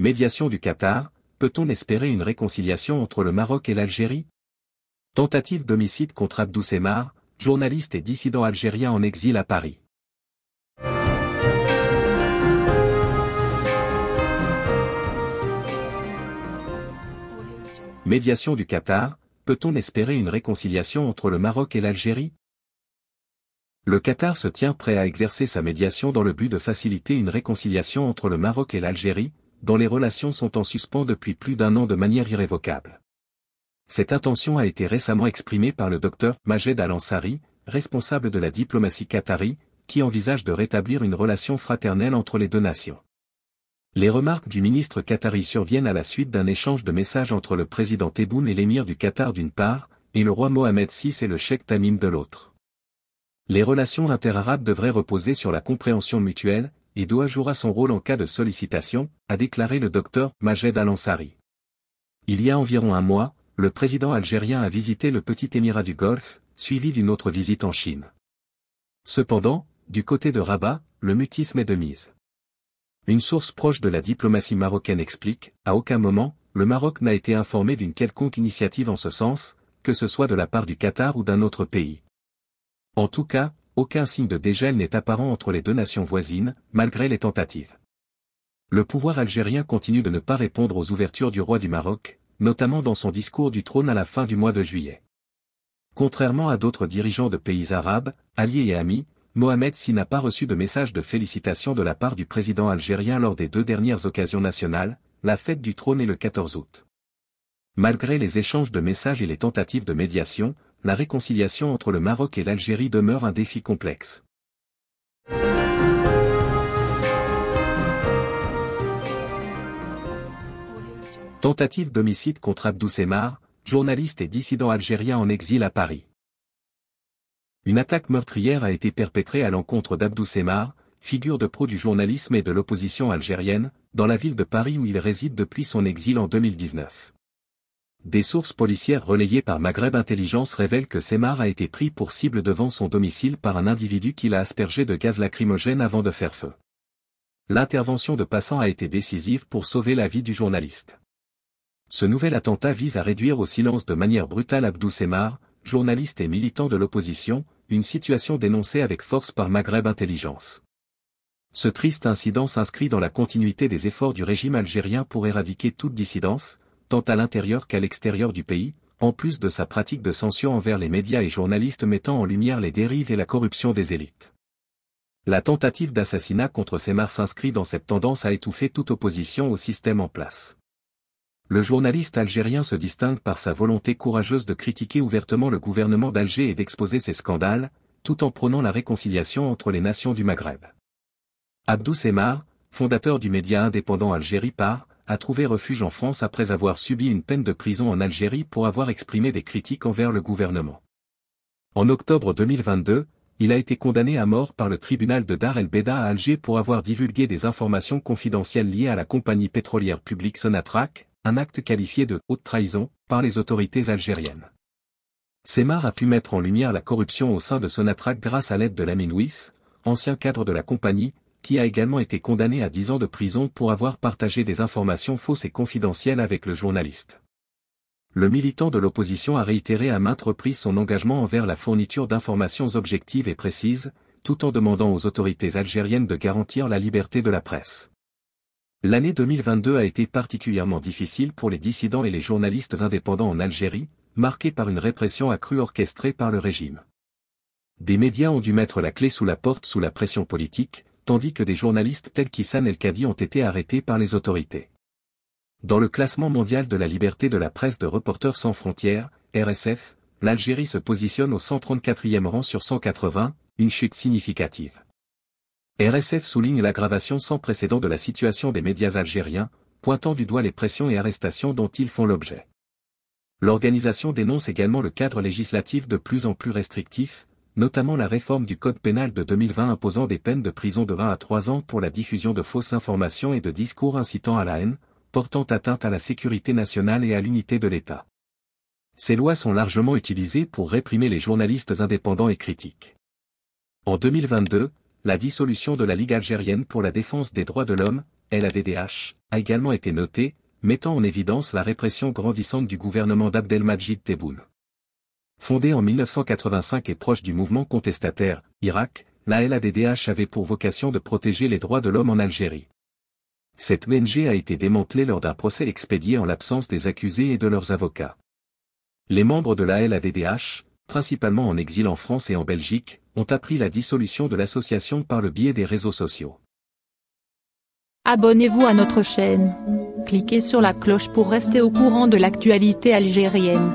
Médiation du Qatar, peut-on espérer une réconciliation entre le Maroc et l'Algérie Tentative d'homicide contre Abdou Semar, journaliste et dissident algérien en exil à Paris. Médiation du Qatar, peut-on espérer une réconciliation entre le Maroc et l'Algérie Le Qatar se tient prêt à exercer sa médiation dans le but de faciliter une réconciliation entre le Maroc et l'Algérie, dont les relations sont en suspens depuis plus d'un an de manière irrévocable. Cette intention a été récemment exprimée par le docteur Majed Al-Ansari, responsable de la diplomatie qatari, qui envisage de rétablir une relation fraternelle entre les deux nations. Les remarques du ministre qatari surviennent à la suite d'un échange de messages entre le président Tebboune et l'émir du Qatar d'une part, et le roi Mohamed VI et le cheikh Tamim de l'autre. Les relations interarabes devraient reposer sur la compréhension mutuelle, doit jouera son rôle en cas de sollicitation, a déclaré le docteur Majed Al-Ansari. Il y a environ un mois, le président algérien a visité le petit émirat du Golfe, suivi d'une autre visite en Chine. Cependant, du côté de Rabat, le mutisme est de mise. Une source proche de la diplomatie marocaine explique, à aucun moment, le Maroc n'a été informé d'une quelconque initiative en ce sens, que ce soit de la part du Qatar ou d'un autre pays. En tout cas, aucun signe de dégel n'est apparent entre les deux nations voisines, malgré les tentatives. Le pouvoir algérien continue de ne pas répondre aux ouvertures du roi du Maroc, notamment dans son discours du trône à la fin du mois de juillet. Contrairement à d'autres dirigeants de pays arabes, alliés et amis, Mohamed Si n'a pas reçu de message de félicitations de la part du président algérien lors des deux dernières occasions nationales, la fête du trône et le 14 août. Malgré les échanges de messages et les tentatives de médiation, la réconciliation entre le Maroc et l'Algérie demeure un défi complexe. Tentative d'homicide contre Abdou Semar, journaliste et dissident algérien en exil à Paris. Une attaque meurtrière a été perpétrée à l'encontre d'Abdou Semar, figure de pro du journalisme et de l'opposition algérienne, dans la ville de Paris où il réside depuis son exil en 2019. Des sources policières relayées par Maghreb Intelligence révèlent que Semar a été pris pour cible devant son domicile par un individu qui l'a aspergé de gaz lacrymogène avant de faire feu. L'intervention de passants a été décisive pour sauver la vie du journaliste. Ce nouvel attentat vise à réduire au silence de manière brutale Abdou Semar, journaliste et militant de l'opposition, une situation dénoncée avec force par Maghreb Intelligence. Ce triste incident s'inscrit dans la continuité des efforts du régime algérien pour éradiquer toute dissidence, tant à l'intérieur qu'à l'extérieur du pays, en plus de sa pratique de censure envers les médias et journalistes mettant en lumière les dérives et la corruption des élites. La tentative d'assassinat contre Semar s'inscrit dans cette tendance à étouffer toute opposition au système en place. Le journaliste algérien se distingue par sa volonté courageuse de critiquer ouvertement le gouvernement d'Alger et d'exposer ses scandales, tout en prônant la réconciliation entre les nations du Maghreb. Abdou Semar, fondateur du média indépendant Algérie par, a trouvé refuge en France après avoir subi une peine de prison en Algérie pour avoir exprimé des critiques envers le gouvernement. En octobre 2022, il a été condamné à mort par le tribunal de Dar el-Beda à Alger pour avoir divulgué des informations confidentielles liées à la compagnie pétrolière publique Sonatrach, un acte qualifié de « haute trahison » par les autorités algériennes. Semar a pu mettre en lumière la corruption au sein de Sonatrach grâce à l'aide de Lamine ancien cadre de la compagnie, qui a également été condamné à 10 ans de prison pour avoir partagé des informations fausses et confidentielles avec le journaliste. Le militant de l'opposition a réitéré à maintes reprises son engagement envers la fourniture d'informations objectives et précises, tout en demandant aux autorités algériennes de garantir la liberté de la presse. L'année 2022 a été particulièrement difficile pour les dissidents et les journalistes indépendants en Algérie, marquée par une répression accrue orchestrée par le régime. Des médias ont dû mettre la clé sous la porte sous la pression politique, tandis que des journalistes tels qu'Issan El-Kadi ont été arrêtés par les autorités. Dans le classement mondial de la liberté de la presse de Reporters sans frontières, RSF, l'Algérie se positionne au 134e rang sur 180, une chute significative. RSF souligne l'aggravation sans précédent de la situation des médias algériens, pointant du doigt les pressions et arrestations dont ils font l'objet. L'organisation dénonce également le cadre législatif de plus en plus restrictif, notamment la réforme du Code pénal de 2020 imposant des peines de prison de 20 à 3 ans pour la diffusion de fausses informations et de discours incitant à la haine, portant atteinte à la sécurité nationale et à l'unité de l'État. Ces lois sont largement utilisées pour réprimer les journalistes indépendants et critiques. En 2022, la dissolution de la Ligue algérienne pour la défense des droits de l'homme, LADDH, a également été notée, mettant en évidence la répression grandissante du gouvernement d'Abdelmajid Tebboune. Fondée en 1985 et proche du mouvement contestataire, Irak, la LADDH avait pour vocation de protéger les droits de l'homme en Algérie. Cette ONG a été démantelée lors d'un procès expédié en l'absence des accusés et de leurs avocats. Les membres de la LADDH, principalement en exil en France et en Belgique, ont appris la dissolution de l'association par le biais des réseaux sociaux. Abonnez-vous à notre chaîne. Cliquez sur la cloche pour rester au courant de l'actualité algérienne.